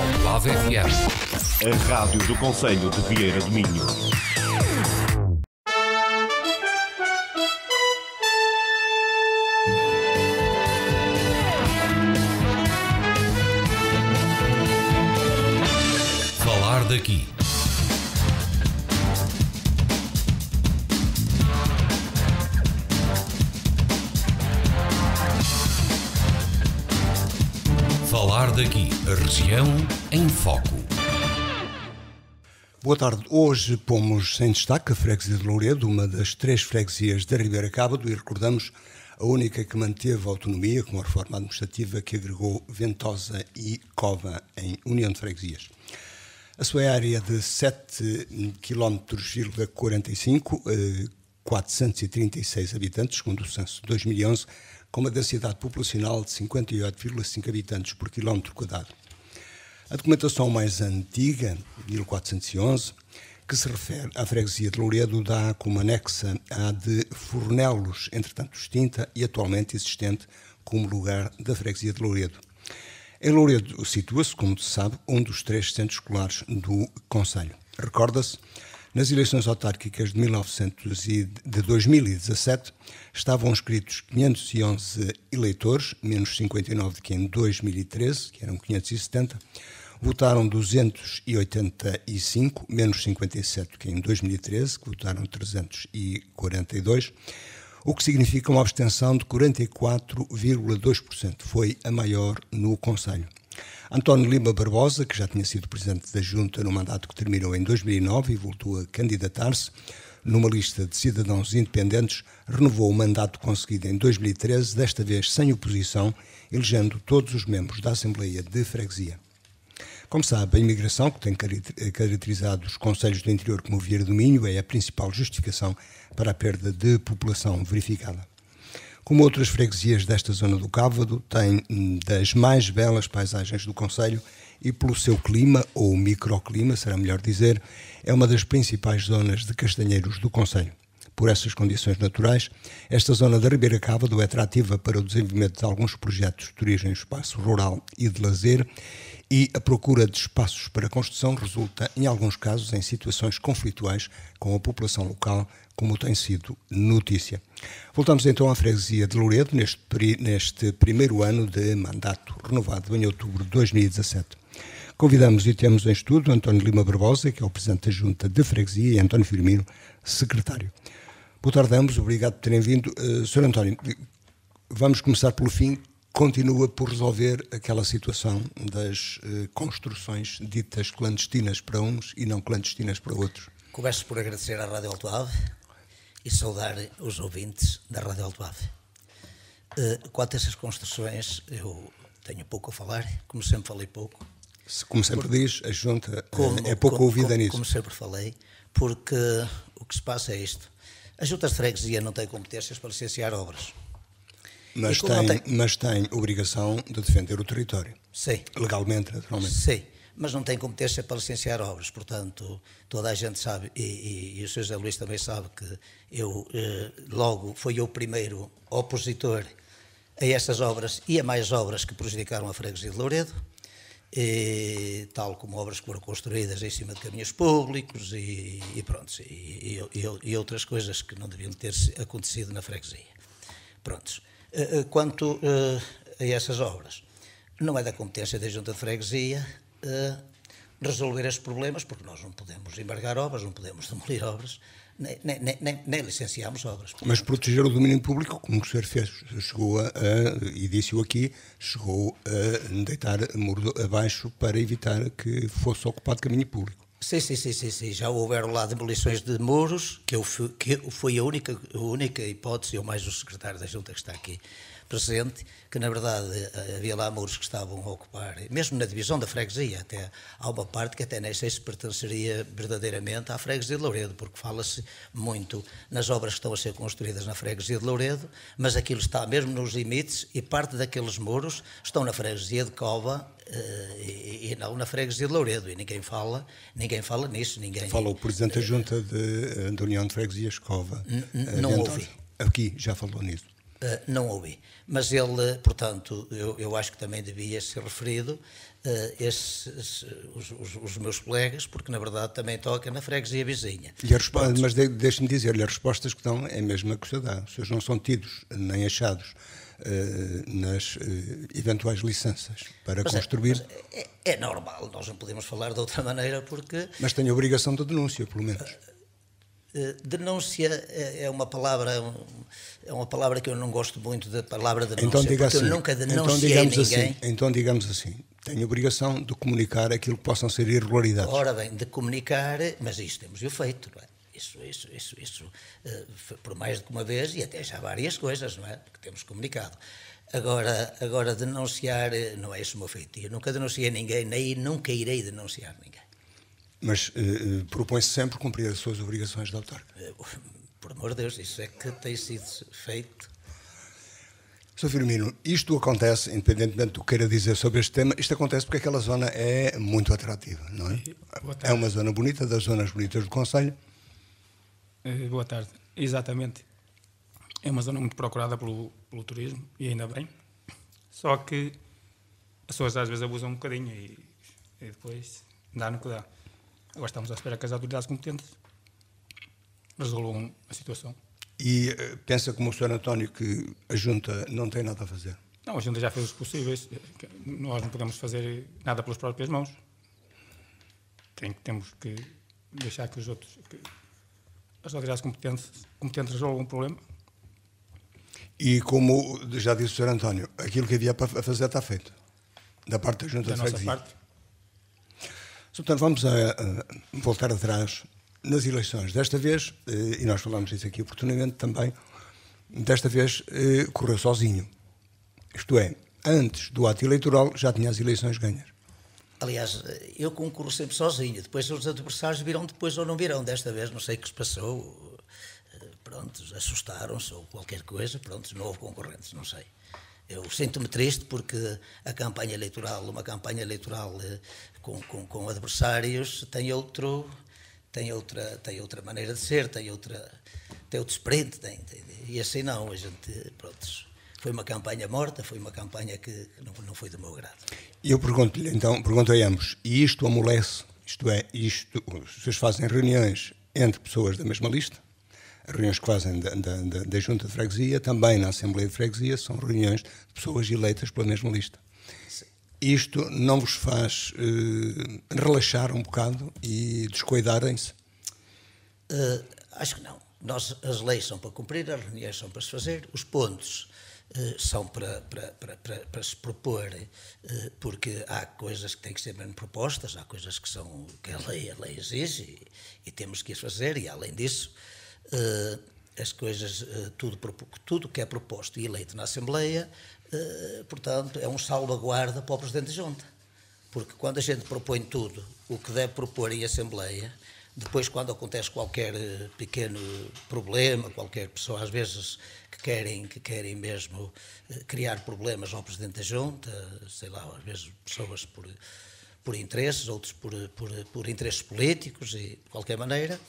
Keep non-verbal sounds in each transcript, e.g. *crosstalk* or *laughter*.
Almove FM. A rádio do Conselho de Vieira do Minho. Falar daqui. Região em Foco. Boa tarde. Hoje pomos em destaque a freguesia de Louredo, uma das três freguesias da Ribeira Cábado, e recordamos a única que manteve a autonomia com a reforma administrativa que agregou Ventosa e Cova em União de Freguesias. A sua área de 7 km, 436 habitantes, segundo o censo de 2011, com uma densidade populacional de 58,5 habitantes por quilómetro quadrado. A documentação mais antiga, 1411, que se refere à freguesia de Louredo, dá como anexa a de Fornelos, entretanto extinta e atualmente existente como lugar da freguesia de Louredo. Em Louredo situa-se, como se sabe, um dos três centros escolares do Conselho. Recorda-se nas eleições autárquicas de, 1900 de 2017 estavam inscritos 511 eleitores, menos 59 do que em 2013, que eram 570. Votaram 285, menos 57 do que em 2013, que votaram 342 o que significa uma abstenção de 44,2%. Foi a maior no Conselho. António Lima Barbosa, que já tinha sido presidente da Junta no mandato que terminou em 2009 e voltou a candidatar-se numa lista de cidadãos independentes, renovou o mandato conseguido em 2013, desta vez sem oposição, elegendo todos os membros da Assembleia de Freguesia. Como sabe, a imigração, que tem caracterizado os Conselhos do Interior como o Vieira do Minho, é a principal justificação para a perda de população verificada como outras freguesias desta zona do Cávado, tem hum, das mais belas paisagens do Conselho e, pelo seu clima, ou microclima, será melhor dizer, é uma das principais zonas de castanheiros do Conselho. Por essas condições naturais, esta zona da Ribeira Cávado é atrativa para o desenvolvimento de alguns projetos de origem espaço rural e de lazer e a procura de espaços para construção resulta, em alguns casos, em situações conflituais com a população local, como tem sido notícia. Voltamos então à freguesia de Louredo neste, neste primeiro ano de mandato renovado, em outubro de 2017. Convidamos e temos em estudo António Lima Barbosa, que é o Presidente da Junta de Freguesia, e António Firmino, Secretário. Boa tarde a ambos, obrigado por terem vindo. Uh, Sr. António, vamos começar pelo fim. Continua por resolver aquela situação das uh, construções ditas clandestinas para uns e não clandestinas para outros. Começo por agradecer à Rádio Alto Ave e saudar os ouvintes da Rádio Alto Ave. Eh, quanto a essas construções, eu tenho pouco a falar, como sempre falei pouco. Como sempre porque, diz, a Junta eh, como, é pouco como, ouvida como, nisso. Como sempre falei, porque o que se passa é isto. As juntas de freguesia não têm competências para licenciar obras. Mas tem, tem, mas tem obrigação de defender o território. Sim. Legalmente, naturalmente. Sim mas não tem competência para licenciar obras. Portanto, toda a gente sabe, e, e, e o Sr. José Luís também sabe, que eu eh, logo fui o primeiro opositor a estas obras e a mais obras que prejudicaram a freguesia de Louredo, e, tal como obras que foram construídas em cima de caminhos públicos e, e pronto, e, e, outras coisas que não deviam ter acontecido na freguesia. Prontos. Eh, eh, quanto eh, a essas obras, não é da competência da Junta de Freguesia, eh, resolver estes problemas, porque nós não podemos embargar obras, não podemos demolir obras, nem, nem, nem, nem licenciamos obras. Mas proteger o domínio público, como o senhor fez, chegou a, e disse-o aqui, chegou a deitar muro abaixo para evitar que fosse ocupado caminho público. Sim, sim, sim, sim, sim. já houveram lá demolições de muros, que, eu fui, que foi a única, a única hipótese, eu mais o secretário da Junta que está aqui, presente, que na verdade eh, havia lá muros que estavam a ocupar, mesmo na divisão da freguesia, até há uma parte que até nem sei se pertenceria verdadeiramente à freguesia de Louredo, porque fala-se muito nas obras que estão a ser construídas na freguesia de Louredo, mas aquilo está mesmo nos limites e parte daqueles muros estão na freguesia de Cova eh, e, e não na freguesia de Louredo, e ninguém fala, ninguém fala nisso, ninguém... Fala o Presidente da Junta de, eh, da União de Freguesias Cova. N não houve. Aqui já falou nisso. Eh, não ouvi. Mas ele, eh, portanto, eu, eu acho que também devia ser referido Uh, eh, esses, os, os, os, meus colegas, porque na verdade também toca na freguesia vizinha. Resposta, mas de, deixe-me dizer-lhe, as respostas que dão é mesmo mesma que se dá. Os senhores não são tidos nem achados uh, nas uh, eventuais licenças para mas é, construir. É, é, é, normal, nós não podemos falar de outra maneira porque. Mas tem a obrigação da de denúncia, pelo menos. Eh, denúncia é, é uma palavra é uma palavra que eu não gosto muito da palavra denúncia então, diga assim, eu nunca denunciei então, assim, ninguém assim, então digamos assim tenho obrigação de comunicar aquilo que possam ser irregularidades ora bem de comunicar mas isso temos o feito não é? isso isso isso isso eh, por mais de uma vez e até já várias coisas não é que temos comunicado agora agora denunciar eh, não é isso o meu feito eu nunca denunciei ninguém nem nunca irei denunciar ninguém mas uh, propõe-se sempre cumprir as suas obrigações de autarca. Eh, por amor de Deus, isso é que tem sido feito. Sr. Firmino, isto acontece, independentemente do que queira dizer sobre este tema, isto acontece porque aquela zona é muito atrativa, não é? É uma zona bonita, das zonas bonitas do Conselho. boa tarde. Exatamente. É uma zona muito procurada pelo, pelo turismo, e ainda bem. Só que as pessoas às vezes abusam um bocadinho e, e depois dá no que dá. Agora estamos à espera que as autoridades competentes resolvam a situação. E eh, pensa como o Sr. António que a Junta não tem nada a fazer? Não, a Junta já fez os possíveis. Nós não podemos fazer nada pelas próprias mãos. Tem, temos que deixar que os outros, que as autoridades competentes, competentes resolvam o problema. E como já disse o Sr. António, aquilo que havia para fazer está feito. Da parte da Junta da de nossa Freguesia. parte, Portanto, vamos a, eh, a eh, voltar atrás nas eleições. Desta vez, eh, e nós falámos isso aqui oportunamente também, desta vez correu sozinho. Isto é, antes do ato eleitoral já tinha as eleições ganhas. Aliás, eu concorro sempre sozinho, depois os adversários virão depois ou não virão. Desta vez não sei o que se passou, pronto, assustaram-se ou qualquer coisa, pronto, não houve concorrentes, não sei. Eu sinto-me triste porque a campanha eleitoral, uma campanha eleitoral eh, com, com, com adversários, tem outro, tem outra tem outra maneira de ser tem outra tem outro sprint tem, tem, e assim não a gente pronto foi uma campanha morta foi uma campanha que não, não foi do meu grado eu pergunto-lhe então pergunto a ambos e isto amolece isto é isto vocês fazem reuniões entre pessoas da mesma lista reuniões que fazem da, da, da, Junta de Freguesia, também na Assembleia de Freguesia, são reuniões de pessoas eleitas pela mesma lista. Isto não vos faz uh, relaxar um bocado e descuidarem-se? Uh, acho que não. Nós, as leis são para cumprir, as reuniões são para se fazer, os pontos eh, são para, para, para, para, se propor, porque há coisas que têm que ser bem propostas, há coisas que são que a lei, a lei exige e, e temos que as fazer, e além disso, eh, as coisas, eh, tudo, tudo que é proposto e eleito na Assembleia, eh, portanto, é um salvaguarda para o Presidente da Junta. Porque quando a gente propõe tudo o que deve propor em Assembleia, depois, quando acontece qualquer pequeno problema, qualquer pessoa, às vezes, que querem, que querem mesmo criar problemas ao Presidente da Junta, sei lá, às vezes pessoas por, por interesses, outros por, por, por interesses políticos, e de qualquer maneira,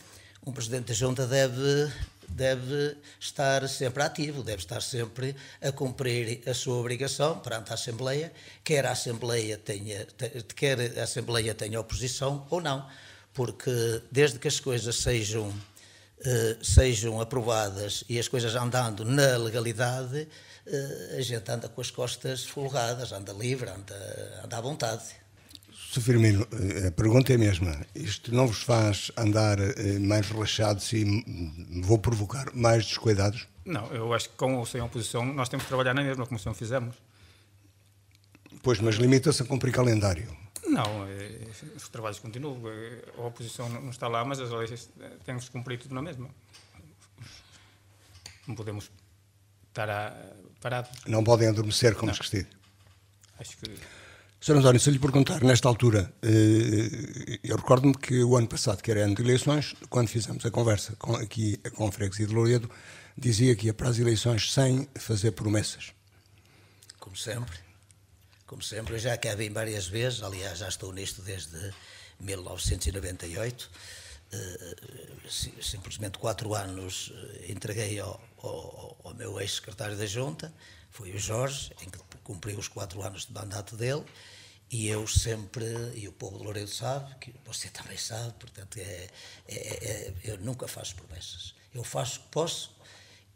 um presidente da junta deve deve estar sempre ativo, deve estar sempre a cumprir a sua obrigação perante a Assembleia, quer a Assembleia tenha, quer a Assembleia tenha oposição ou não, porque desde que as coisas sejam, eh, sejam aprovadas e as coisas andando na legalidade, eh, a gente anda com as costas folgadas, anda livre, anda, anda à vontade. Sr. Firmino, eh, a pergunta é a mesma. Isto não vos faz andar eh, mais relaxados e vou provocar mais descuidados? Não, eu acho que com ou sem oposição nós temos que trabalhar na mesma, como se não fizemos. Pois, mas limita-se a cumprir calendário. Não, eh, os trabalhos continuam. A oposição não está lá, mas as leis têm que se cumprir tudo na mesma. Não podemos estar parados. Não podem adormecer, como esqueci. Acho que. Sr. António, se lhe perguntar, nesta altura, eh, eu recordo-me que o ano passado, que era ano de eleições, quando fizemos a conversa com, aqui com o Freguesia de Louredo, dizia que ia para as eleições sem fazer promessas. Como sempre. Como sempre, eu já cá vim várias vezes, aliás, já estou nisto desde 1998. Eh, simplesmente quatro anos eh, entreguei ao, ao, ao meu ex-secretário da Junta, foi o Jorge, em que cumpriu os quatro anos de mandato dele, e eu sempre, e o povo de Loureiro sabe, que você também sabe, portanto, é, é, é, é eu nunca faço promessas. Eu faço o que posso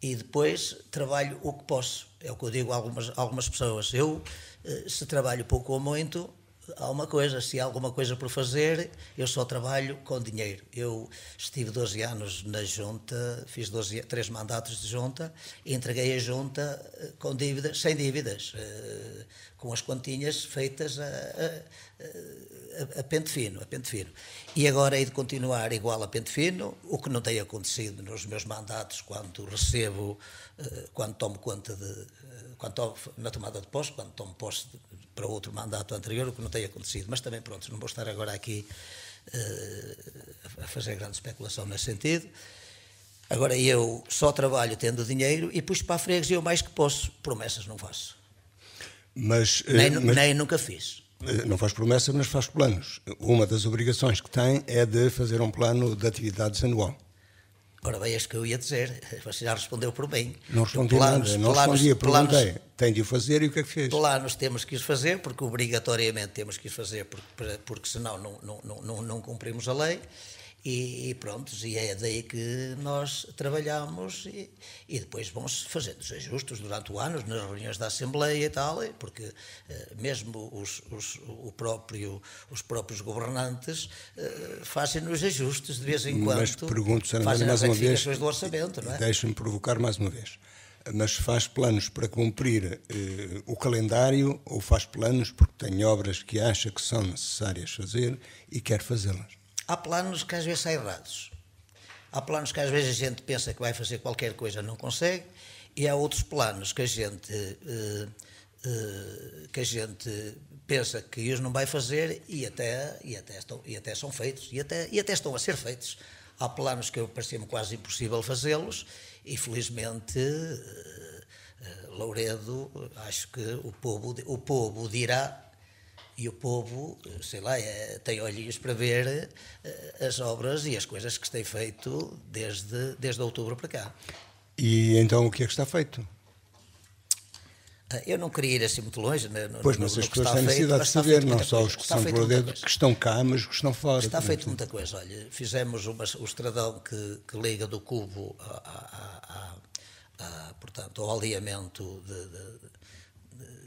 e depois trabalho o que posso. É o que eu digo a algumas, a algumas pessoas. Eu, eh, se trabalho pouco ou muito, há uma coisa, se há alguma coisa por fazer, eu só trabalho com dinheiro. Eu estive 12 anos na junta, fiz 12, 3 mandatos de junta, entreguei a junta eh, com dívidas, sem dívidas, eh, com as quantinhas feitas a, a, a, a, pente fino, a pente fino. E agora hei de continuar igual a pente fino, o que não tem acontecido nos meus mandatos quando recebo, eh, quando tomo conta de, quando na tomada de posto, quando tomo posto de, para outro mandato anterior, o que não tem acontecido. Mas também, pronto, não vou estar agora aqui uh, a fazer grande especulação nesse sentido. Agora eu só trabalho tendo dinheiro e puxo para a freguesia o mais que posso. Promessas não faço. Mas, eh, nem, mas, nem nunca fiz. Eh, não faz promessas, mas faz planos. Uma das obrigações que tem é de fazer um plano de atividades anual. Ora bem, acho que eu ia dizer, *laughs* você já respondeu por bem. Então, não respondi planos, nada, não respondi, planos, perguntei. Tem de o fazer e o que é que fez? Planos temos que os fazer, porque obrigatoriamente temos que os fazer, porque, porque senão não, não, não, não cumprimos a lei. E, e e é daí que nós trabalhamos e, e depois vão-se fazendo os ajustes durante o ano, nas reuniões da Assembleia e tal, porque eh, mesmo os, os, o próprio, os próprios governantes eh, fazem os ajustes de vez em quando. Mas pergunto, Sra. Fazem mais uma vez, do orçamento, não é? Deixem-me provocar mais uma vez. Mas faz planos para cumprir eh, o calendário ou faz planos porque tem obras que acha que são necessárias fazer e quer fazê-las? Há planos que às vezes saem errados. Há planos que às vezes a gente pensa que vai fazer qualquer coisa não consegue, e há outros planos que a gente, eh, eh, que a gente pensa que os não vai fazer e até, e até, estão, e até são feitos, e até, e até estão a ser feitos. Há planos que parecia-me quase impossível fazê-los, e felizmente. Eh, Louredo, acho que o povo, o povo dirá e o povo, sei lá, é, tem olhinhos para ver eh, as obras e as coisas que se têm feito desde, desde outubro para cá. E então o que é que está feito? Ah, eu não queria ir assim muito longe. Né, no, pois, mas as pessoas têm necessidade de saber, não só os que são por dentro, que estão cá, mas os que estão fora. Está feito muita coisa. Olha, fizemos uma, o estradão que, que liga do cubo a, a, a, a portanto, ao alinhamento de, de, de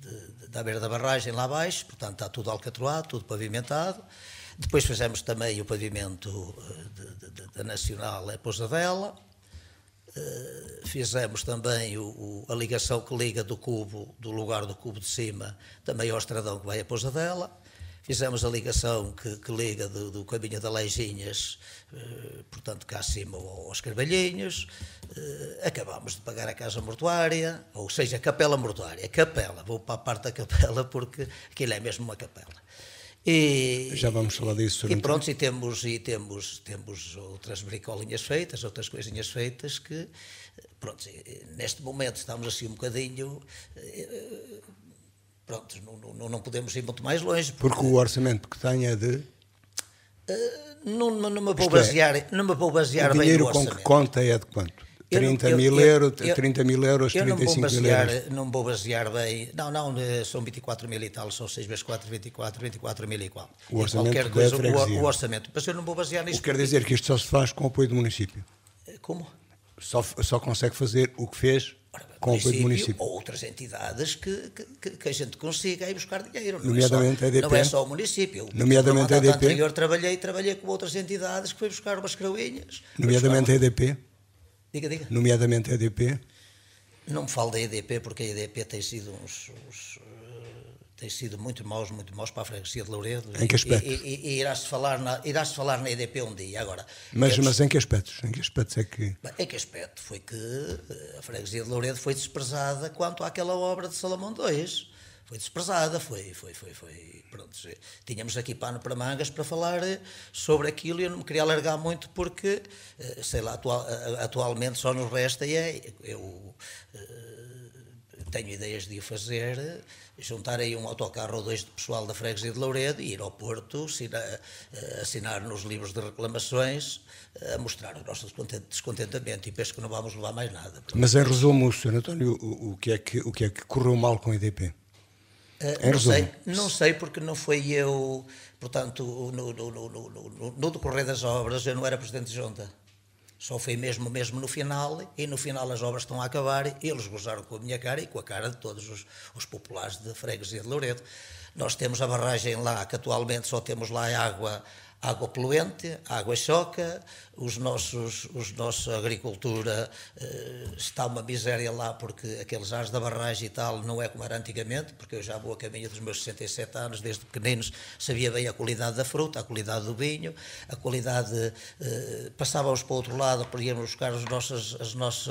de, da beira da barragem lá abaixo, portanto está tudo alcatroado, tudo pavimentado. Depois fizemos também o pavimento eh, da Nacional é a Vela. Uh, fizemos também o, o, a ligação que liga do cubo, do lugar do cubo de cima, também ao estradão que vai a Pousadela. Fizemos a ligação que, que liga do, do, caminho da Leijinhas, eh, portanto, cá acima aos Carvalhinhos. Eh, acabámos de pagar a casa mortuária, ou seja, a capela mortuária. Capela, vou para a parte da capela porque aquilo é mesmo uma capela. E, Já vamos falar disso. E pronto, e temos, e temos, temos outras bricolinhas feitas, outras coisinhas feitas que, eh, pronto, neste momento estamos assim um bocadinho Pronto, não, não, não podemos ir muito mais longe. Porque, porque o orçamento que tem é de. Uh, não, não, me vou é, basear, é, não me vou basear bem no O dinheiro com que conta é de quanto? 30 eu, mil eu, euros, eu, 30 mil euros, 35 mil euros. Não vou basear bem. Não, não, eh, são 24 mil e tal, são 6 vezes 4, 24, 24 mil e qual. O é orçamento. Qualquer coisa, é o, o, orçamento. Mas eu não vou basear nisso. O que quer dizer que isto só se faz com o apoio do município? Como? Só, só consegue fazer o que fez com o município. Ou outras entidades que, que, que, a gente consiga ir buscar dinheiro. Não é nomeadamente é só, EDP. Não é só o município. Eu, nomeadamente a EDP. anterior trabalhei, trabalhei com outras entidades que foi buscar umas crauinhas. Nomeadamente a EDP. Diga, diga. Nomeadamente a EDP. Não me falo da EDP, porque a EDP tem sido uns, uns tens sido muito maus, muito maus para a freguesia de Louredo. Em que aspectos? E, e, e irás-te falar, na, falar na EDP um dia, agora. Mas, mas em que aspectos? Em que aspectos é que... em que aspecto? Foi que eh, a freguesia de Louredo foi desprezada quanto àquela obra de Salomão II. Foi desprezada, foi, foi, foi, foi, pronto, tínhamos aqui pano para mangas para falar eh, sobre aquilo e eu não me queria alargar muito porque, eh, sei lá, atual, atualmente só nos resta e é, eu tenho ideias de o fazer, juntar aí um autocarro ou dois de pessoal da freguesia de Louredo e ir ao Porto eh, assinar, nos livros de reclamações eh, a mostrar o nosso descontentamento e penso que não vamos levar mais nada. Mas em é resumo, Sr. António, o, que é que, o que é que correu mal com a IDP? Uh, eh, não, sei, não sei, porque não foi eu, portanto, no, no, no, no decorrer das obras, eu não era presidente de junta. Só foi mesmo, mesmo no final, e no final as obras estão a acabar, eles gozaram com a minha cara e com a cara de todos os, os populares de Freguesia de Louredo. Nós temos a barragem lá, que atualmente só temos lá água água poluente, água choca, os nossos, os nossa agricultura eh, está uma miséria lá porque aqueles ares da barragem e tal não é como era antigamente, porque eu já vou a caminho dos meus 67 anos, desde pequeninos sabia bem a qualidade da fruta, a qualidade do vinho, a qualidade eh, passávamos para o outro lado, podíamos buscar as nossas as nossas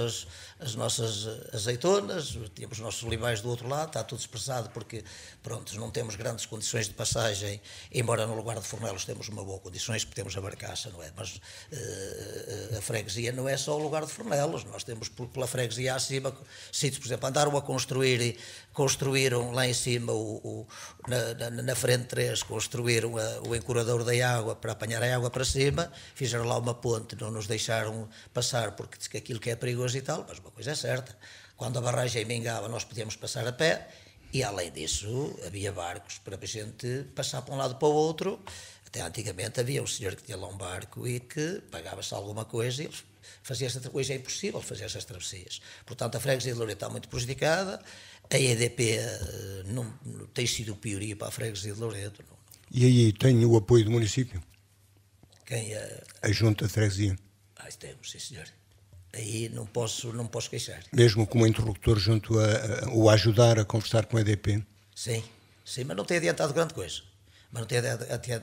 as nossas azeitonas, tínhamos os nossos limais do outro lado, está tudo expressado porque pronto, não temos grandes condições de passagem, embora no lugar de Fornelos temos uma boa ou condições que temos a barcaça, não é? Mas uh, a freguesia não é só o lugar de Fornelas, nós temos pela freguesia acima sítios, por exemplo, andaram a construir, construíram lá em cima, o, o na, na, na, frente 3, construíram a, o encurador da água para apanhar a água para cima, fizeram lá uma ponte, não nos deixaram passar porque diz que aquilo que é perigoso e tal, mas uma coisa é certa, quando a barragem mingava nós podíamos passar a pé, e além disso, havia barcos para a gente passar para um lado para o outro, até antigamente havia um senhor que tinha lá um barco e que pagava-se alguma coisa e ele fazia essa, coisa é impossível fazer essas travessias. Portanto, a freguesia de Loureiro está muito prejudicada, a EDP eh, não, não tem sido pioria para a freguesia de Loureiro. E aí tem o apoio do município? Quem é? A Junta de Freguesia. Ah, temos, sim senhor. Aí não posso, não posso queixar. Mesmo como interruptor junto a, a, ou ajudar a conversar com a EDP? Sim, sim, mas não tem adiantado grande coisa mas não tem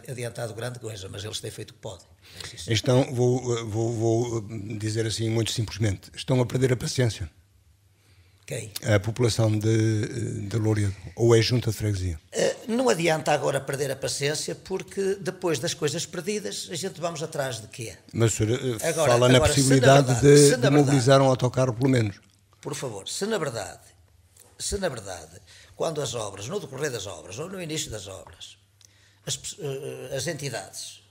adiantado grande coisa, mas eles têm feito o que podem. É estão, vou, vou, vou eh, dizer assim muito simplesmente, estão a perder a paciência. Quem? A população de, eh, de Louredo, ou é junta de freguesia? Eh, não adianta agora perder a paciência, porque depois das coisas perdidas, a gente vamos atrás de quê? Mas senhor agora, fala na possibilidade na verdade, de, na de, mobilizar verdade, um autocarro, pelo menos. Por favor, se na verdade, se na verdade, quando as obras, no decorrer das obras, ou no início das obras, as, eh, eh, as entidades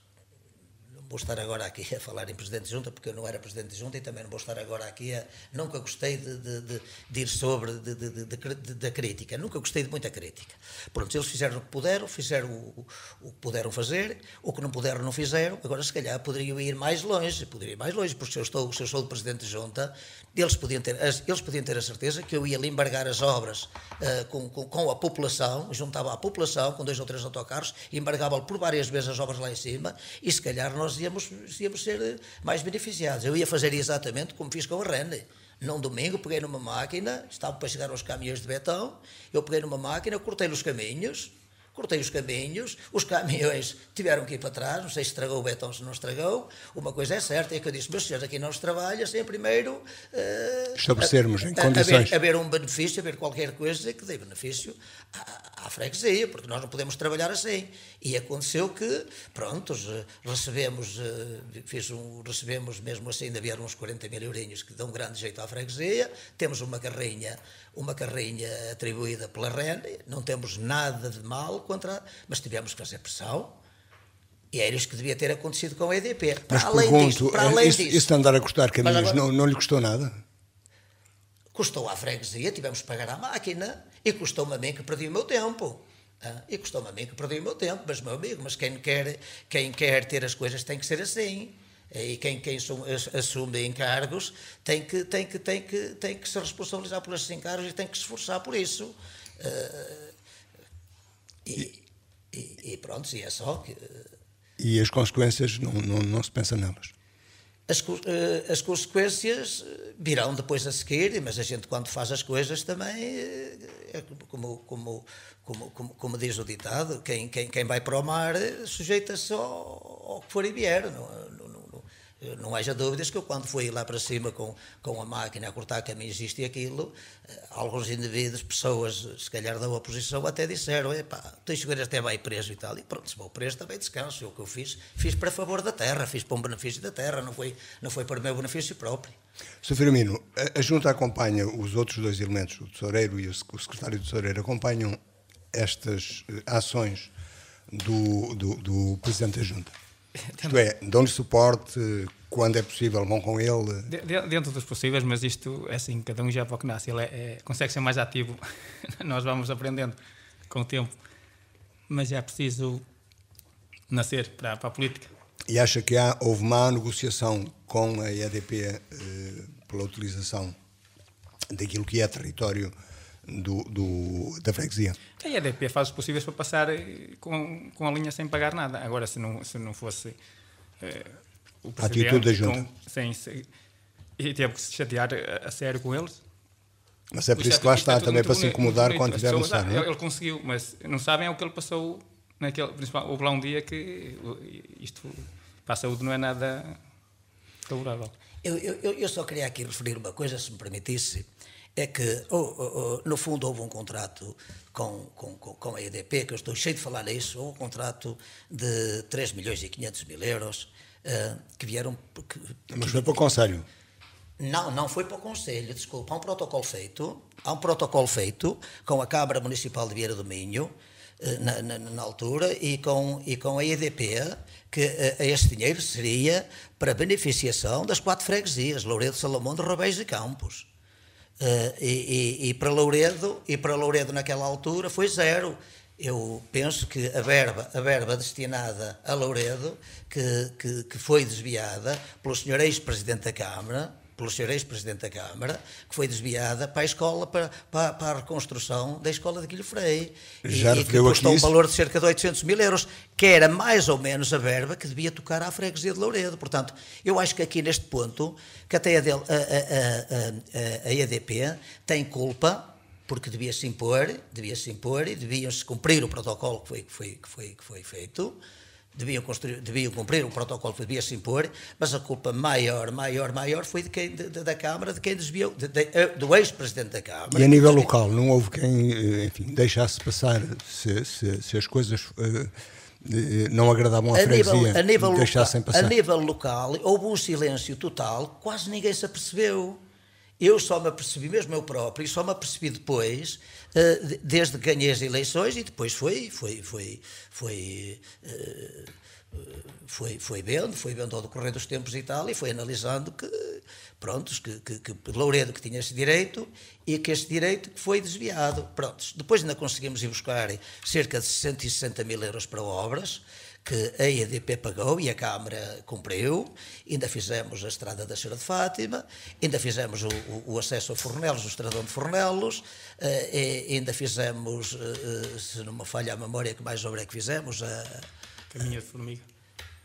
vou estar agora aqui a falar em Presidente de Junta, porque eu não era Presidente de Junta e também não vou estar agora aqui a. Nunca gostei de, de, de, de ir sobre da crítica, nunca gostei de muita crítica. Pronto, eles fizeram o que puderam, fizeram o, o, que puderam fazer, o que não puderam, não fizeram. Agora, se calhar, poderiam ir mais longe, poderiam ir mais longe, porque se eu, estou, se eu sou o Presidente de Junta, eles podiam, ter, eles podiam ter a certeza que eu ia ali embargar as obras uh, com, com, com, a população, juntava a população com dois ou três autocarros, embargava-lhe por várias vezes as obras lá em cima e, se calhar, nós íamos, íamos ser eh, mais beneficiados. Eu ia fazer exatamente como fiz com a Rende. Num domingo peguei numa máquina, estava para chegar aos caminhões de betão, eu peguei numa máquina, cortei os caminhos, cortei os caminhos, os caminhões tiveram que ir para trás, não sei se estragou o betão, se não estragou. Uma coisa é certa, é que eu disse, meus senhores, aqui não se trabalha sem primeiro... Uh, Estabelecermos em condições. Haver, haver um benefício, haver qualquer coisa que dê benefício à freguesia, porque nós não podemos trabalhar assim. E aconteceu que, pronto eh, recebemos, eh, fiz um, recebemos mesmo assim, ainda vieram uns 40 mil eurinhos que dão grande jeito à freguesia, temos uma carrinha, uma carrinha atribuída pela REN, não temos nada de mal contra, mas tivemos que fazer pressão, e era isso que devia ter acontecido com a EDP. mas além pergunto, disto, para eh, além esse, disso, andar a custar caminhos agora, não, não lhe custou nada? Custou à freguesia, tivemos que pagar à máquina, e custou-me a mim que perdi o meu tempo. Ah, e custou-me a mim que perdi o meu tempo, mas, meu amigo, mas quem quer, quem quer ter as coisas tem que ser assim. É, e quem, quem assume encargos tem que, tem, que, tem, que, tem que se responsabilizar por esses encargos e tem que se esforçar por isso. Ah, e, e, e, pronto, e é só que. E as consequências não, não, não se pensa nelas? as, eh, as consequências eh, virão depois a seguir, mas a gente, quando faz as coisas, também eh, é como, como, como, como, como diz o ditado: quem, quem, quem vai para o mar sujeita-se ao, ao que for e vier. Não, é? Eh, não haja dúvidas que quando fui lá para cima com, com a máquina a cortar caminhos, isto e aquilo, eh, alguns indivíduos, pessoas, se calhar da oposição, até disseram: epá, tu chegar até vai preso e tal. E pronto, se vou preso, também descanso. O que eu fiz, fiz para favor da terra, fiz para um benefício da terra, não foi, não foi para o meu benefício próprio. Sr. Firmino, a, Junta acompanha os outros dois elementos, o tesoureiro e o, o secretário do tesoureiro, acompanham estas eh, ações do, do, do Presidente da Junta? Isto é, dão-lhe suporte quando é possível, vão com ele? Dentro dos possíveis, mas isto é assim, cada um já é para o que nasce. Ele é, é, consegue ser mais ativo, *laughs* nós vamos aprendendo com o tempo. Mas é preciso nascer para, para a política. E acha que há, houve má negociação com a EDP eh, pela utilização daquilo que é território do, do, da freguesia. A EDP faz os possíveis para passar eh, com, com a linha sem pagar nada. Agora, se não, se não fosse uh, o presidente... A atitude da Junta. Com, sem, e teve que se chatear a, eh, a sério com eles. Mas é por isso que lá está, também para se incomodar bonito, quando tiver no estar, ele, ele conseguiu, mas não sabem é o que ele passou naquele... principal houve lá um dia que isto para a saúde não é nada favorável. Eu, eu, eu só queria aqui referir uma coisa, se me permitisse, é que, oh, oh, oh, no fundo, houve um contrato com, com, com a EDP, que eu estou cheio de falar nisso, houve um contrato de 3 milhões e 500 mil euros uh, que vieram... Que, Mas foi para o Conselho? Não, não foi para o Conselho, desculpa. Há um protocolo feito, há um protocolo feito com a Câmara Municipal de Vieira do Minho, eh, na, na, na, altura, e com, e com a EDP, que eh, este dinheiro seria para beneficiação das quatro freguesias, Loureiro Salomão, de Robéis e Campos. Uh, e, e, e, para Louredo, e para Louredo naquela altura foi zero. Eu penso que a verba, a verba destinada a Louredo, que, que, que foi desviada pelo senhor ex-presidente da Câmara, pelo Sr. ex-presidente da Câmara, que foi desviada para a escola, para, para, para a reconstrução da escola de Guilherme Freire. Já e, e que custou um valor de cerca de 800 mil euros, que era mais ou menos a verba que devia tocar à freguesia de Louredo. Portanto, eu acho que aqui neste ponto, que até a, a, a, a, a EDP tem culpa, porque devia se impor, devia se impor e deviam-se cumprir o protocolo que foi, que foi, que foi, que foi feito, deviam, construir, cumprir o protocolo que devia se impor, mas a culpa maior, maior, maior foi de quem, de, de, da Câmara, de quem desviou, de, eh, do ex-presidente da Câmara. E a nível local, não houve quem, eh, enfim, deixasse passar se, se, se as coisas eh, não agradavam à a freguesia, nível, a nível deixassem local, passar. A nível local, houve um silêncio total, quase ninguém se apercebeu. Eu só me apercebi, mesmo eu próprio, e só me apercebi depois, eh, desde que ganhei as eleições, e depois foi, foi, foi, foi, eh, foi, foi vendo, foi vendo ao decorrer dos tempos e tal, e foi analisando que, prontos, que, que, que Louredo que tinha esse direito e que esse direito foi desviado. Prontos. Depois ainda conseguimos ir buscar cerca de 160 mil euros para obras, que a EDP pagou e a Câmara cumpriu, ainda fizemos a Estrada da Senhora de Fátima, ainda fizemos o, o acesso a Fornelos, o Estradão de Fornelos, uh, ainda fizemos, uh, se não me falha a memória, que mais obra é que fizemos? A, Caminho de Formiga.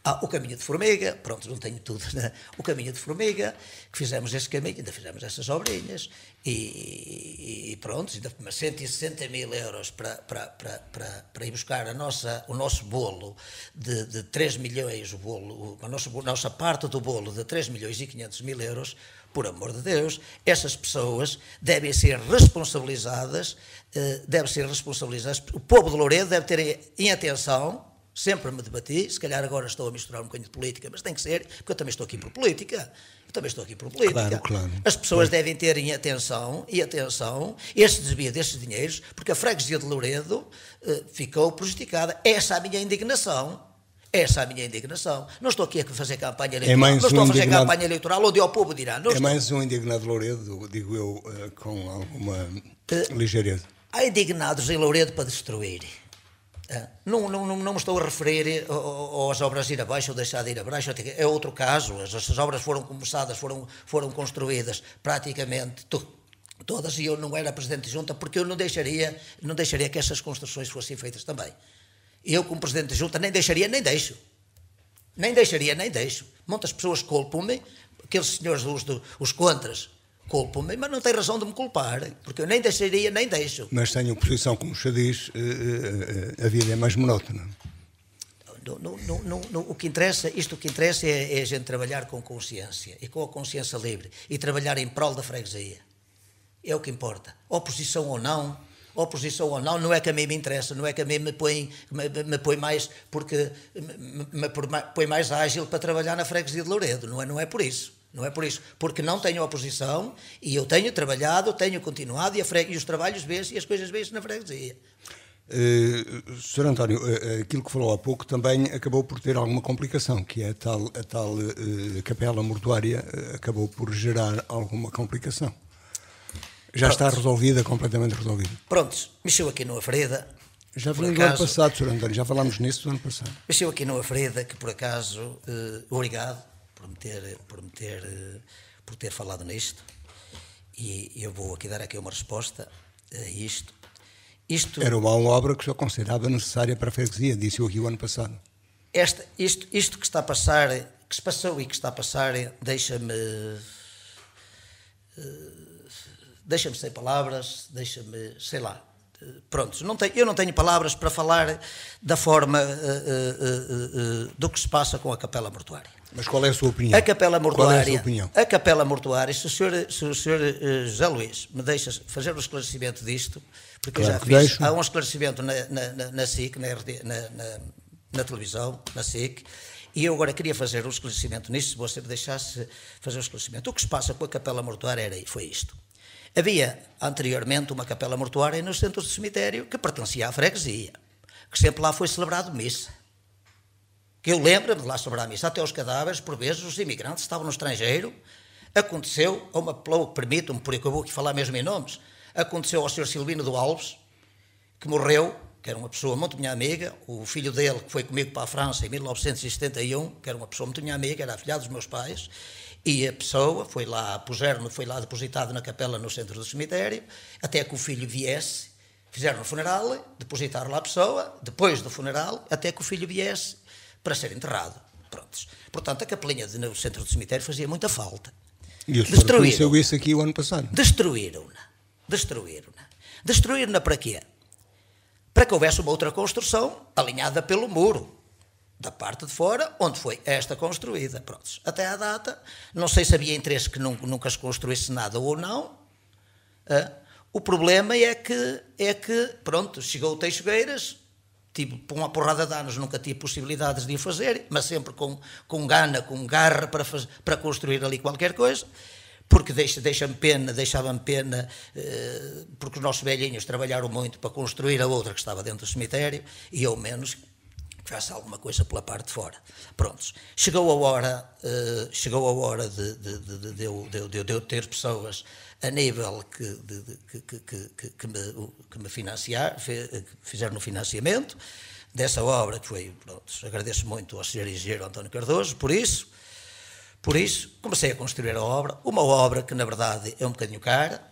Ah, o caminho de Formiga, pronto, não tenho tudo, né? o caminho de Formiga, que fizemos esse caminho, ainda fizemos essas obrinhas, e, e pronto, ainda, mas 160 mil euros para, para, para, para, para ir buscar a nossa, o nosso bolo de, de 3 milhões, o bolo, a nossa, a nossa parte do bolo de 3 milhões e 500 mil euros, por amor de Deus, essas pessoas devem ser responsabilizadas, eh, devem ser responsabilizadas, o povo de Louredo deve ter em atenção sempre me debati, se calhar agora estou a misturar um bocadinho de política, mas tem que ser, porque eu também estou aqui por política. Eu também estou aqui por política. Claro, claro. As pessoas claro. devem terem atenção e atenção este desvio destes dinheiros, porque a freguesia de Louredo eh, ficou prejudicada. Essa é a minha indignação. Essa é a minha indignação. Não estou aqui a fazer campanha é eleitoral. É mais não estou a fazer indignado... campanha eleitoral onde ao é povo dirá. Não é estou... mais um indignado Louredo, digo eu, eh, com alguma uh, ligeireza. Há indignados em Louredo para destruir. Não, não, não me estou a referir eh, às obras ir abaixo ou deixar de ir abaixo, é outro caso. Essas obras foram começadas, foram, foram construídas praticamente todas e eu não era presidente de junta porque eu não deixaria, não deixaria que essas construções fossem feitas também. Eu como presidente de junta nem deixaria, nem deixo. Nem deixaria, nem deixo. Muitas pessoas culpam-me, aqueles senhores os, os contras, culpo-me, mas não tem razão de me culpar, porque eu nem deixaria, nem deixo. Mas tenho posição, como se diz, eh, eh, a vida é mais monótona. No, no, no, o que interessa, isto que interessa é, é, a gente trabalhar com consciência e com a consciência livre e trabalhar em prol da freguesia. É o que importa. Oposição ou não, oposição ou não, não é que a mim me interessa, não é que a mim me põe, me, me põe mais porque me, me põe mais ágil para trabalhar na freguesia de Louredo, não é, não é por isso. Não é por isso, porque não tenho oposição e eu tenho trabalhado, tenho continuado e, e os trabalhos vêem-se e as coisas vêem-se na freguesia. Uh, Sr. António, uh, aquilo que falou há pouco também acabou por ter alguma complicação, que é a tal, a tal uh, capela mortuária acabou por gerar alguma complicação. Já está resolvida, completamente resolvida. Prontos, mexeu aqui no Afreda. Já falamos no ano passado, Sr. António, já falámos nisso no ano passado. Mexeu aqui no Afreda, que por acaso, obrigado, por me ter, por me ter, por ter falado nisto. E eu vou aqui dar aqui uma resposta a isto. isto Era uma obra que eu considerava necessária para a freguesia, disse eu aqui o ano passado. Esta, isto, isto que está a passar, que se passou e que está a passar, deixa-me. Eh, deixa-me sem palavras, deixa-me, sei lá, pronto, não tenho, eu não tenho palavras para falar da forma uh, uh, uh, do que se passa com a capela mortuária. Mas qual é a sua opinião? A capela mortuária. Qual É a, opinião? a, capela mortuária, se o senhor, se o senhor uh, José Luís me deixa fazer um esclarecimento disto, porque claro eu já fiz. Deixo. Há um esclarecimento na, na, na, na SIC, na, RD, na, televisão, na SIC, e eu agora queria fazer um esclarecimento nisto, se você me deixasse fazer um esclarecimento. O que se passa com a capela mortuária era, foi isto. Havia anteriormente uma capela mortuária no centro do cemitério que pertencia à freguesia, que sempre lá foi celebrado missa que eu lembro-me lá sobre a missa, até os cadáveres, por vezes os imigrantes estavam no estrangeiro, aconteceu a uma pessoa, permitam-me, porque eu vou aqui falar mesmo em nomes, aconteceu ao Sr. Silvino do Alves, que morreu, que era uma pessoa muito minha amiga, o filho dele que foi comigo para a França em 1971, que era uma pessoa muito minha amiga, era afilhado dos meus pais, e a pessoa foi lá, puseram foi lá depositado na capela no centro do cemitério, até que o filho viesse, fizeram o funeral, depositaram lá a pessoa, depois do funeral, até que o filho viesse para ser enterrado. Prontos. Portanto, a capelinha de, no centro do cemitério fazia muita falta. E o senhor isso aqui o ano passado? Destruíram-na. Destruíram-na. Destruíram-na para quê? Para que houvesse uma outra construção alinhada pelo muro da parte de fora, onde foi esta construída. Prontos. Até à data, não sei se havia interesse que nunca, nunca se construísse nada ou não. Uh, o problema é que, é que pronto, chegou o Teixeiras, tive tipo, por uma porrada de anos, nunca tive possibilidades de o fazer, mas sempre com, com gana, com garra para, faz, para construir ali qualquer coisa, porque deixa, deixa-me pena, deixava-me pena, eh, porque os nossos velhinhos trabalharam muito para construir a outra que estava dentro do cemitério, e eu menos que faça alguma coisa pela parte de fora. Prontos, chegou a hora, eh, chegou a hora de, de, de, de, eu, de, de, de eu ter pessoas a nível que, de, de, que, que, que, me, que me financiar, eh, fizeram no financiamento dessa obra, que foi, pronto, agradeço muito ao Sr. Engenheiro António Cardoso por isso. Por isso, comecei a construir a obra, uma obra que, na verdade, é um bocadinho cara,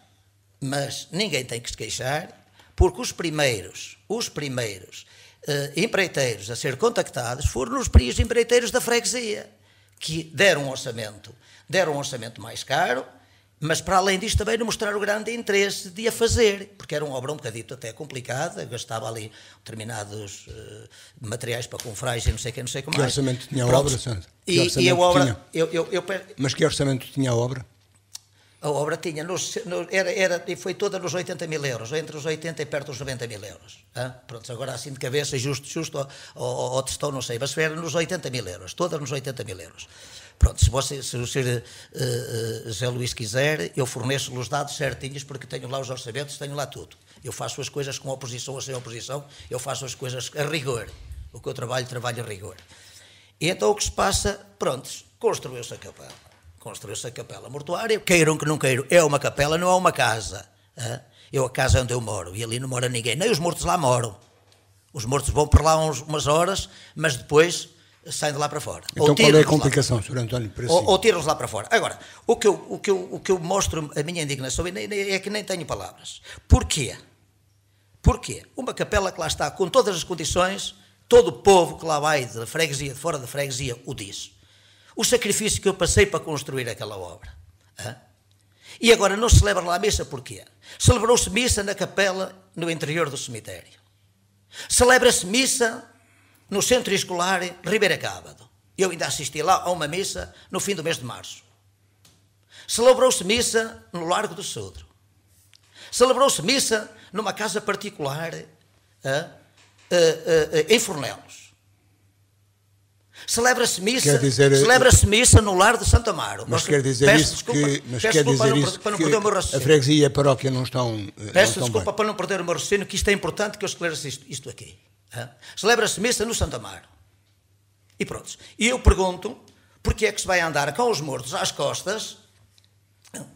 mas ninguém tem que se queixar, porque os primeiros, os primeiros eh, empreiteiros a ser contactados foram os primeiros empreiteiros da freguesia, que deram um orçamento, deram um orçamento mais caro, mas para além disto também não mostrar o grande interesse de a fazer, porque era uma obra um bocadito até complicada, gastava ali determinados uh, materiais para e não sei que não sei como que mais. Que orçamento tinha a obra, Sandra? E, e, a obra... Eu, eu, eu, Mas que orçamento tinha a obra? A obra tinha, nos, era, era, foi toda nos 80 mil euros, entre os 80 e perto dos 90 mil euros. Pronto, agora assim de cabeça, justo, justo, ou, ou, ou testão, não sei, mas era nos 80 mil euros, toda nos 80 mil euros. Pronto, se, você, se o Sr. Uh, eh, eh, Luís quiser, eu forneço-lhe os dados certinhos, porque tenho lá os orçamentos, tenho lá tudo. Eu faço as coisas com oposição ou sem oposição, eu faço as coisas a rigor. O que eu trabalho, trabalho a rigor. E então o que se passa, pronto, construiu-se a capela. Construiu-se a capela mortuária, queiram que não queiram, é uma capela, não é uma casa. Eu, a casa onde eu moro, e ali não mora ninguém, nem os mortos lá moram. Os mortos vão por lá uns, umas horas, mas depois saem de lá para fora. Então qual é a complicação, Sr. António? Para ou, si? ou tiram lá para fora. Agora, o que, eu, o, que eu, o que eu mostro, a minha indignação, é que nem tenho palavras. Porquê? Porquê? Uma capela que lá está com todas as condições, todo o povo que lá vai de freguesia, de fora da freguesia, o diz. O sacrifício que eu passei para construir aquela obra. Hã? E agora não se celebra lá a missa, porquê? Celebrou-se missa na capela no interior do cemitério. Celebra-se missa no Centro Escolar Ribeira Cábado. Eu ainda assisti lá a uma missa no fim do mês de março. Celebrou-se missa no Largo do Sodro. Celebrou-se missa numa casa particular ah, ah, ah, em Fornelos. Celebra-se missa, eh, celebra missa no lar de Santa Amaro. Mas, quer dizer peço isso desculpa, que, mas quer dizer para não, isso para não perder o meu raciocínio. A freguesia e a paróquia não estão. Eh, peço não estão desculpa bem. para não perder o meu raciocínio, que isto é importante que eu esclareça isto, isto aqui. Celebra-se missa no Santo Amaro. E pronto. E eu pergunto, porque é que se vai andar com os mortos às costas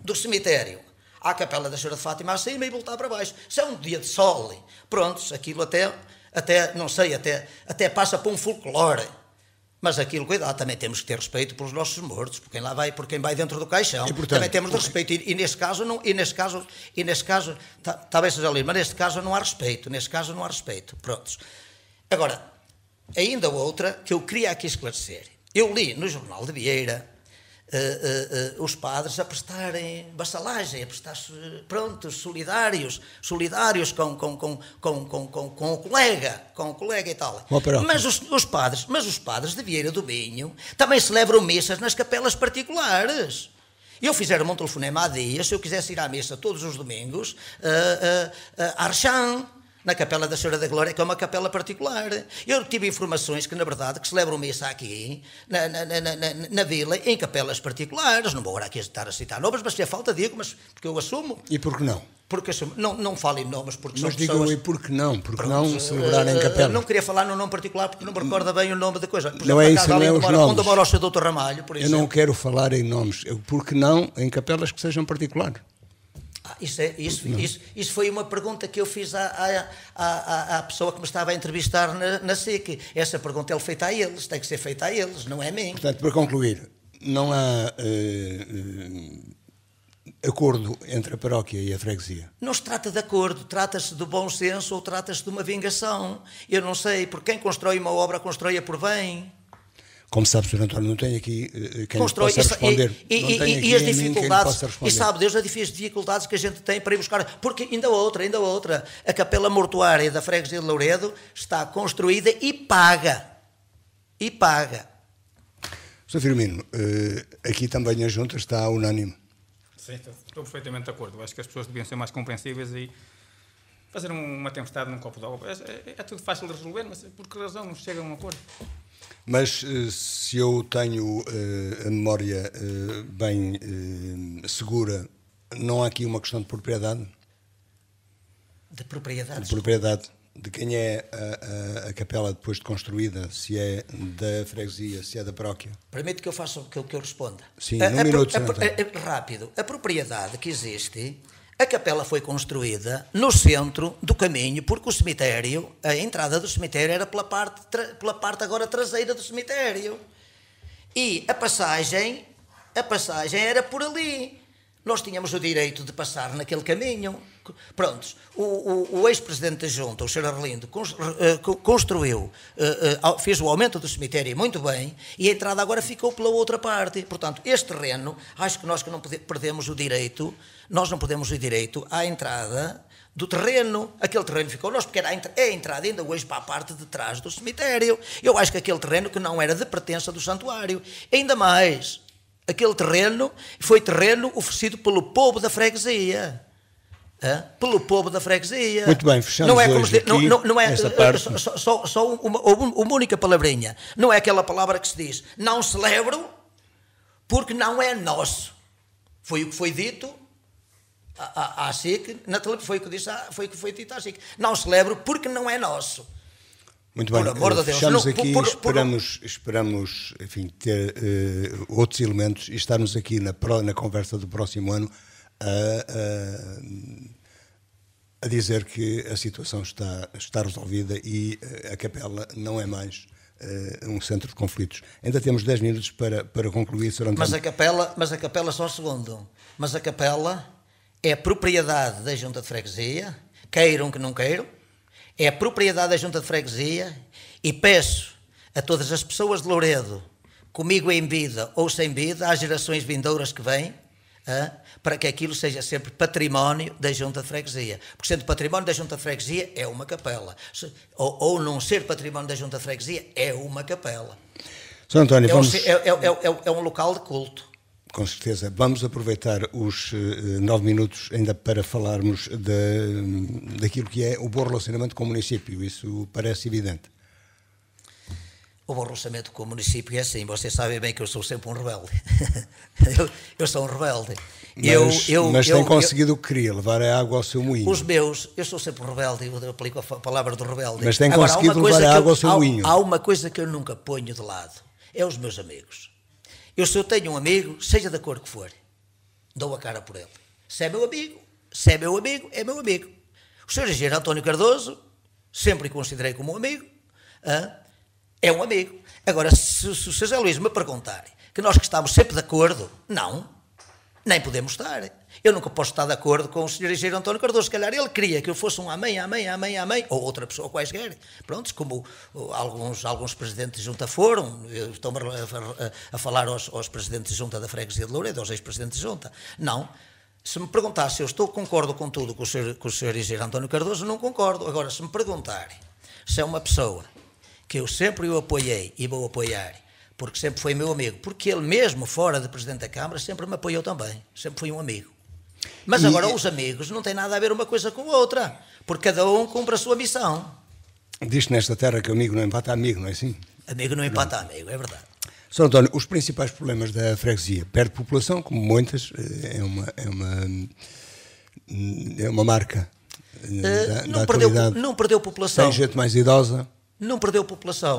do cemitério à Capela da Senhora de Fátima acima e voltar para baixo? Se é um dia de sol, pronto aquilo até, até não sei, até, até passa por um folclore. Mas aquilo, cuidado, também temos que ter respeito pelos nossos mortos, por quem lá vai, por quem vai dentro do caixão. E, portanto, também temos de respeito. E, e, nesse caso, não, e nesse caso, e nesse caso, talvez seja ali, mas neste caso não há respeito. Neste caso não há respeito. Prontos. Agora, ainda outra que eu queria aqui esclarecer. Eu li no Jornal de Vieira uh, uh, uh, os padres a prestarem vassalagem, a prestar pronto prontos, solidários, solidários com, com, com, com, com, com, com o colega, com o colega e tal. Mas os, os, padres, mas os padres de Vieira do Minho também celebram missas nas capelas particulares. Eu fizeram um telefonema há dias, se eu quisesse ir à missa todos os domingos, a Archan, na Capela da Senhora da Glória, que é uma capela particular. Eu tive informações que, na verdade, que celebram missa aqui, na, na, na, na, vila, em capelas particulares. Não vou agora aqui estar a citar nomes, mas se é falta, digo, mas porque eu assumo. E por que não? Porque assumo. Não, não em nomes, porque mas são digam pessoas... Mas digam e por que não? Porque não celebrar em eh, capela? Não queria falar num nome particular, porque não me recorda bem o nome da coisa. É não é isso, não é os nomes. Onde mora o Doutor Ramalho, por exemplo. Eu não quero falar em nomes. Eu, por que não em capelas que sejam particulares? Ah, isso, é, isso, isso, isso, foi uma pergunta que eu fiz à, à, à, à pessoa que me estava a entrevistar na, na SIC. Essa pergunta é feita a eles, tem que ser feita a eles, não é a mim. Portanto, para concluir, não há uh, uh, acordo entre a paróquia e a freguesia? Não se trata de acordo, trata-se do bom senso ou trata-se de uma vingação. Eu não sei, porque quem constrói uma obra, constrói-a por bem. Como sabe, Sr. António, não tenho aqui eh, eh, quem Constrói, possa responder. E, e, e, e as dificuldades, e sabe Deus as dificuldades que a gente tem para ir buscar, porque ainda outra, ainda outra, a capela mortuária da Freguesia de Louredo está construída e paga. E paga. Sr. Firmino, eh, aqui também a Junta está unânime. Sim, estou perfeitamente de acordo. Acho que as pessoas deviam ser mais compreensíveis e fazer uma tempestade num copo de água. É, é, é tudo fácil de resolver, mas por que razão não chega a um acordo? Mas eh, se eu tenho eh, a memória eh, bem segura, não há aqui uma questão de propriedade? De propriedade. De propriedade. De quem é a, a, a capela depois de construída? Se é da freguesia, se é da paróquia? Permite que eu faça o que eu responda. Sim, a, num minuto. rápido. A propriedade que existe a capela foi construída no centro do caminho, porque o cemitério, a entrada do cemitério era pela parte, pela parte agora traseira do cemitério. E a passagem, a passagem era por ali. Nós tínhamos o direito de passar naquele caminho. Prontos, o, o, o ex-presidente da Junta, o Sr. Arlindo, eh, construiu, eh, eh, fez o aumento do cemitério muito bem e a entrada agora ficou pela outra parte. Portanto, este terreno, acho que nós que não perdemos o direito, nós não perdemos o direito à entrada do terreno, aquele terreno ficou nosso, porque era é a entrada ainda hoje para a parte de trás do cemitério. Eu acho que aquele terreno que não era de pertença do santuário. Ainda mais, aquele terreno foi terreno oferecido pelo povo da freguesia pelo povo da freguesia. Muito bem, fechamos não é hoje se, não, não, não, é eh, eh, só, só, só uma, uma, única palavrinha. Não é aquela palavra que se diz não celebro porque não é nosso. Foi o que foi dito à, à, SIC, na televisão, foi o que disse, foi o que foi dito à SIC. Não celebro porque não é nosso. Muito bem, por amor de Deus. fechamos aqui, esperamos, esperamos enfim, ter uh, outros elementos e estarmos aqui na, na conversa do próximo ano a, a, a dizer que a situação está, está resolvida e eh, a capela não é mais Uh, um centro de conflitos. Ainda temos 10 minutos para, para concluir, Sr. António. Mas a, capela, mas a capela, só um segundo, mas a capela é propriedade da junta de freguesia, queiram que não queiram, é propriedade da junta de freguesia e peço a todas as pessoas de Louredo, comigo em vida ou sem vida, às gerações vindouras que vêm, uh, para que aquilo seja sempre património da Junta de Freguesia. Porque sendo património da Junta de Freguesia é uma capela. Ou, ou não ser património da Junta de Freguesia é uma capela. Sr. António, é, um, vamos... É é, é, é, é um local de culto. Com certeza. Vamos aproveitar os eh, nove minutos ainda para falarmos de, daquilo que é o bom relacionamento com o município. Isso parece evidente houve um orçamento com o município e é assim, vocês sabem bem que eu sou sempre um rebelde. *laughs* eu, eu, sou um rebelde. Mas, eu, eu, mas eu, tem conseguido o que queria, levar a água ao seu moinho. Os meus, eu sou sempre um rebelde, eu aplico a palavra do rebelde. Mas tem Agora, conseguido levar a água ao seu há, moinho. Há uma coisa que eu nunca ponho de lado, é os meus amigos. Eu se eu tenho um amigo, seja da cor que for, dou a cara por ele. Se é meu amigo, se é meu amigo, é meu amigo. O senhor engenheiro António Cardoso, sempre o considerei como um amigo, ah, é um amigo. Agora, se, se o Sr. Luís me perguntar que nós que estamos sempre de acordo, não, nem podemos estar. Eu nunca posso estar de acordo com o Sr. Engenheiro António Cardoso. Se calhar ele queria que eu fosse um amém, amém, amém, amém, ou outra pessoa quaisquer. Prontos, como uh, alguns, alguns presidentes de junta foram, estão a, a, a, falar aos, aos presidentes de junta da Freguesia de Louredo, aos ex-presidentes de junta. Não. Se me perguntar se eu estou concordo com tudo com o Sr. Engenheiro António Cardoso, não concordo. Agora, se me perguntarem se é uma pessoa que eu sempre o apoiei e vou apoiar, porque sempre foi meu amigo, porque ele mesmo, fora de Presidente da Câmara, sempre me apoiou também, sempre foi um amigo. Mas e... agora os amigos não têm nada a ver uma coisa com a outra, porque cada um cumpre a sua missão. diz nesta terra que amigo não empata amigo, não é assim? Amigo não empata não. amigo, é verdade. Sr. António, os principais problemas da freguesia, perde população, como muitas, eh, é uma, é uma, hum, é uma marca uh, da, não da perdeu, Não perdeu população. Tem gente mais idosa não perdeu população.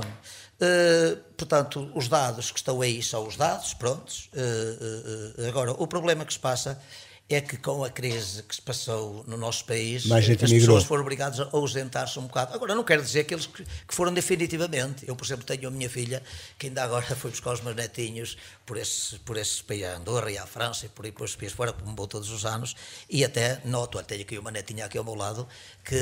Uh, portanto, os dados que estão aí são os dados, prontos. Uh, uh, agora, o problema que se passa é que com a crise que se passou no nosso país, as migrou. pessoas foram obrigadas a ausentar-se um bocado. Agora, não quero dizer que que foram definitivamente. Eu, por exemplo, tenho a minha filha, que ainda agora *laughs* foi buscar os meus netinhos por esse, por esse país, a Andorra e a França, e por aí por esse país fora, como vou todos os anos, e até noto, tenho aqui uma netinha aqui ao meu lado, que,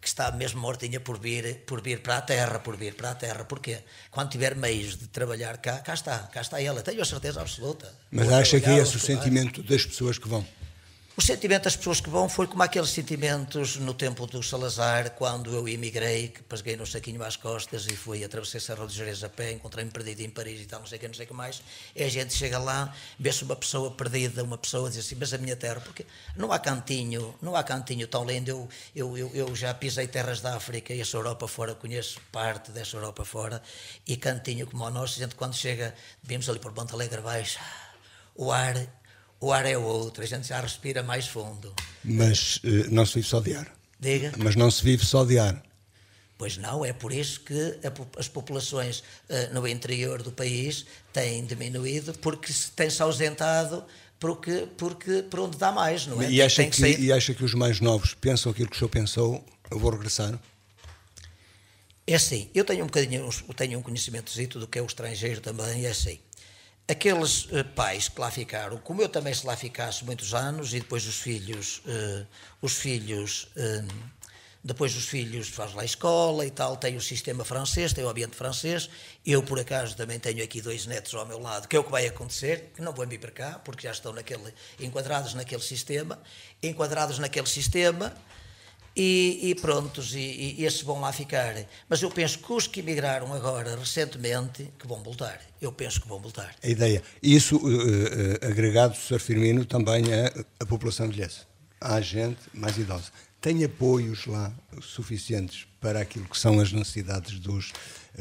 que está mesmo mortinha por vir, por vir para a terra, por vir para a terra. Porquê? Quando tiver meios de trabalhar cá, cá está, cá está ela. Tenho a certeza absoluta. Mas acha que é esse o sentimento das pessoas que vão? O sentimento das pessoas que vão foi como aqueles sentimentos no tempo do Salazar, quando eu emigrei, que pasguei no saquinho às costas e fui, atravessei Serra dos Jerez a pé, encontrei-me perdido em Paris e tal, não sei o que, não sei o que mais. E a gente chega lá, vê-se uma pessoa perdida, uma pessoa diz assim, mas a minha terra, porque não há cantinho, não há cantinho tão lindo. Eu, eu, eu, eu já pisei terras da África e essa Europa fora, conheço parte dessa Europa fora, e cantinho como o nosso, a gente quando chega, vimos ali por Ponte Alegre baixo, o ar o ar é outro, a gente já respira mais fundo. Mas eh, não se vive só de ar. Diga. Mas não se vive só de ar. Pois não, é por isso que as populações uh, no interior do país têm diminuído, porque se tem-se ausentado porque, porque, por onde dá mais, não é? E acha, que, que sair... e acha que os mais novos pensam aquilo que o senhor pensou, eu vou regressar? É assim, eu tenho um bocadinho, tenho um do que é o estrangeiro também, é assim aqueles eh, pais que lá ficaram, como eu também se lá ficasse muitos anos e depois os filhos, eh, os filhos eh, depois os filhos faz lá a escola e tal, tem o sistema francês, tem o ambiente francês. Eu, por acaso, também tenho aqui dois netos ao meu lado, que é o que vai acontecer, que não vão vir para cá, porque já estão naquele, enquadrados naquele sistema. Enquadrados naquele sistema, e, e prontos, e, e, esses vão lá ficar. Mas eu penso que os que emigraram agora, recentemente, que vão voltar. Eu penso que vão voltar. A ideia. Isso, uh, uh, agregado, Sr. Firmino, também é a população envelhece. Há gente mais idosa. Tem apoios lá suficientes para aquilo que são as necessidades dos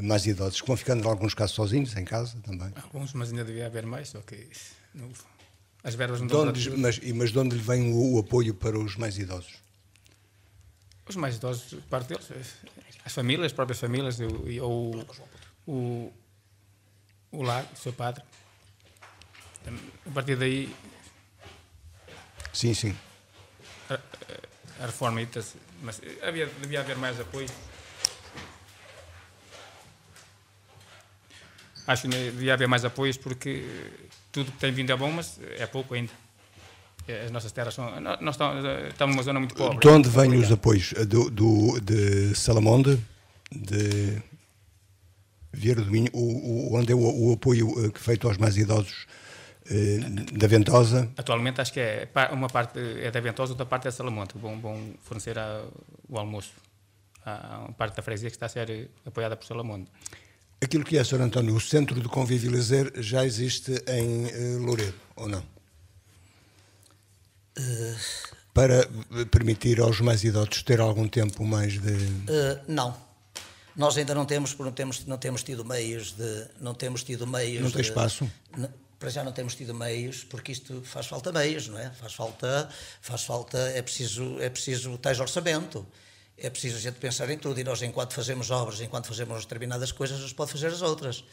mais idosos, que vão ficando, em alguns casos, sozinhos, em casa também? Alguns, mas ainda devia haver mais, só que não as verbas não dão mas, mas de onde lhe vem o, o apoio para os mais idosos? Os mais idosos, parte deles, as famílias, as próprias famílias, ou o, o lar do seu padre. A partir daí. Sim, sim. A, a reforma, mas havia, devia haver mais apoio. Acho que devia haver mais apoios porque eh, tudo que tem vindo é bom, mas é pouco ainda as nossas terras são. Nós estamos numa zona muito pobre. De onde vêm os apoios? Do, do, de Salamonde? De Vieira do Minho? O, o, onde é o, o apoio eh, é feito aos mais idosos eh, da Ventosa? Atualmente acho que é uma parte é da Ventosa, outra parte é da Salamonte. Bom, bom fornecer a, o almoço. a uma parte da freguesia que está a ser apoiada por Salamonte. Aquilo que é, Sr. António, o centro de convívio e lazer já existe em eh, Louredo, ou não? Uh, para permitir aos mais idosos ter algum tempo mais de. Uh, não. Nós ainda não temos, não temos, não temos tido meios de. Não temos tido meios. Não tem de, espaço? para já não temos tido meios, porque isto faz falta meios, não é? Faz falta, faz falta, é preciso, é preciso tais orçamento. É preciso a gente pensar em tudo e nós, enquanto fazemos obras, enquanto fazemos determinadas coisas, nos pode fazer as outras.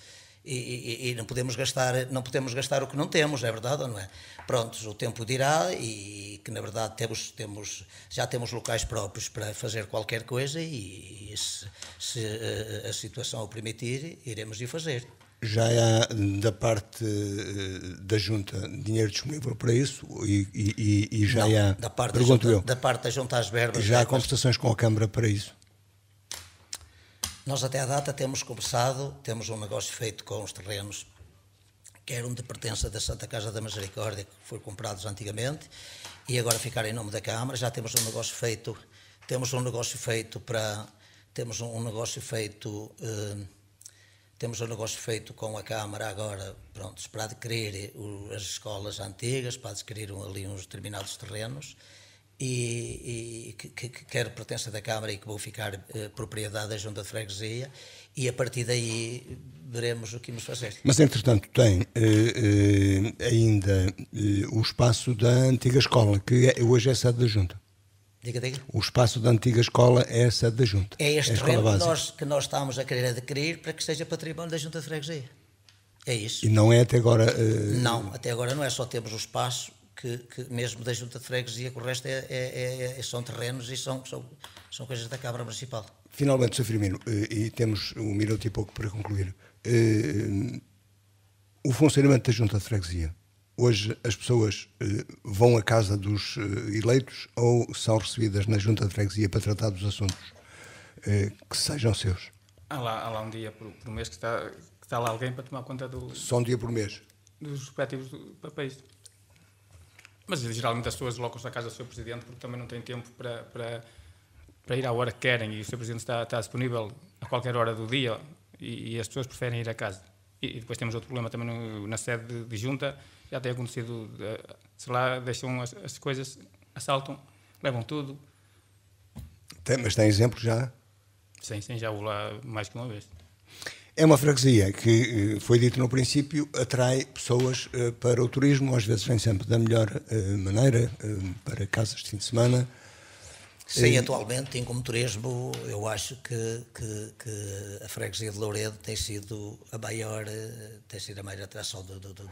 E, e, e, não podemos gastar não podemos gastar o que não temos é verdade ou não é prontos o tempo dirá e que na verdade temos temos já temos locais próprios para fazer qualquer coisa e, e se, se a, eh, a situação o permitir iremos de fazer já há da parte eh, da junta dinheiro disponível para isso e, já não, há da parte pergunto da junta, eu da parte da junta às verbas já há conversações com a câmara para isso nós até à data temos conversado, temos um negócio feito com os terrenos, que eram de pertença da Santa Casa da Misericórdia, que foram comprados antigamente, e agora ficar em nome da Câmara. Já temos um negócio feito, temos um negócio feito para, temos um negócio feito, eh, temos um negócio feito com a Câmara agora, pronto, para adquirir as escolas antigas, para adquirir ali uns determinados terrenos e, e que, que, quer pertença da Câmara e que vou ficar eh, propriedade da Junta de Freguesia e a partir daí veremos o que vamos fazer. Mas entretanto tem eh, eh, ainda o espaço da antiga escola, que é, hoje é sede da Junta. Diga, diga. O espaço da antiga escola é sede da Junta. É este é que nós, que nós estamos a querer adquirir para que seja património da Junta de Freguesia. É isso. E não é até agora. Não, até agora não é só temos o espaço, que, que, mesmo da junta de freguesia, que o resto é é, é, é, é, são terrenos e são, são, são coisas da Câmara Municipal. Finalmente, Sr. Firmino, eh, e temos um minuto e pouco para concluir, eh, o funcionamento da junta de freguesia. Hoje as pessoas eh, vão à casa dos eleitos ou são recebidas na junta de freguesia para tratar dos assuntos que sejam seus? Há lá, há lá um dia por, por mês que está, que está lá alguém para tomar conta do. Só um dia por mês? Dos respectivos papéis. Mas geralmente as pessoas locam-se à casa do seu presidente porque também não têm tempo para, para, para ir à hora que querem e o seu presidente está, está disponível a qualquer hora do dia e, e, as pessoas preferem ir à casa. E, e depois temos outro problema também no, na sede de, de, junta, já tem acontecido, de, eh, sei lá, deixam as, as coisas, assaltam, levam tudo. Tem, mas tem exemplo já? Sim, sim, já vou lá mais que uma vez. É uma freguesia que, eh, foi dito no princípio, atrai pessoas eh, para o turismo, às vezes nem sempre da melhor eh, maneira, para casas de fim de semana. Sim, atualmente em como turismo, eu acho que, que, que, a freguesia de Louredo tem sido a maior, tem sido a maior atração do, do, do,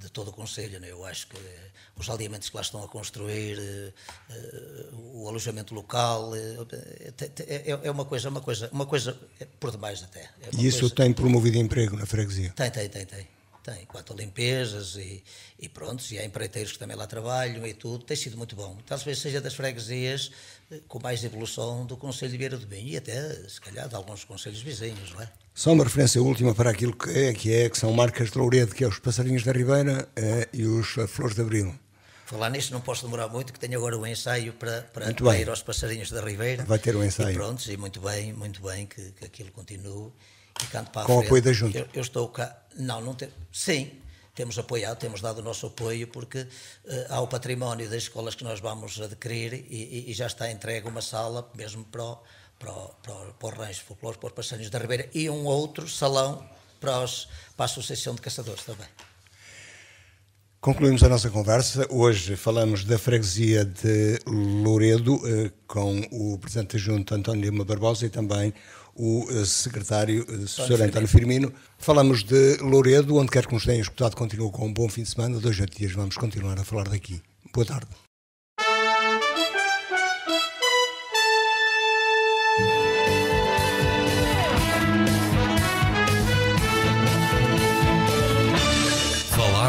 de todo o Conselho. Né? Eu acho que eh, os aldeamentos que lá estão a construir, eh, eh, o alojamento local, é, é uma coisa, uma coisa, uma coisa é por demais até. É e isso coisa... tem promovido emprego na freguesia? Tem, tem, tem, tem. Tem, quanto a limpezas e, e pronto, e há empreiteiros que também lá trabalham e tudo, tem sido muito bom. Talvez seja das freguesias com mais evolução do Conselho de Vieira do Bem e até, se calhar, de alguns conselhos vizinhos, não é? Só uma referência última para aquilo que é, que, é, que são marcas de loureiro, que é os passarinhos da Ribeira eh, e os flores de Abril. Falar nisso não posso demorar muito, que tenho agora um ensaio para, para, para ir aos passarinhos da Ribeira. Vai ter um ensaio. E prontos, e muito bem, muito bem que, que aquilo continue e canto para Com o frente. apoio da Junta. Eu, eu, estou cá. Não, não tem. Sim, temos apoiado, temos dado o nosso apoio, porque uh, há o património das escolas que nós vamos adquirir e, e, e já está entregue uma sala mesmo para o para, para, para os ranges populares, para os passarinhos da Ribeira e um outro salão para, os, para a Associação de Caçadores também. Concluímos a nossa conversa. Hoje falamos da freguesia de Louredo eh, com o Presidente da Junta António Lima Barbosa e também o eh, Secretário eh, Sr. António Firmino. Falamos de Louredo, onde quer que nos tenham escutado, continua com um bom fim de semana. Dois dias vamos continuar a falar daqui. Boa tarde.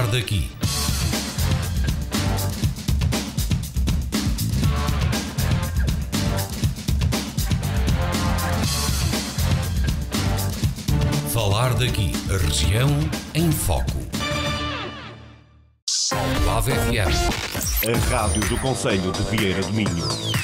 daqui. Falar daqui, a região em foco. Lave FM. A Rádio do Conselho de Vieira do Minho.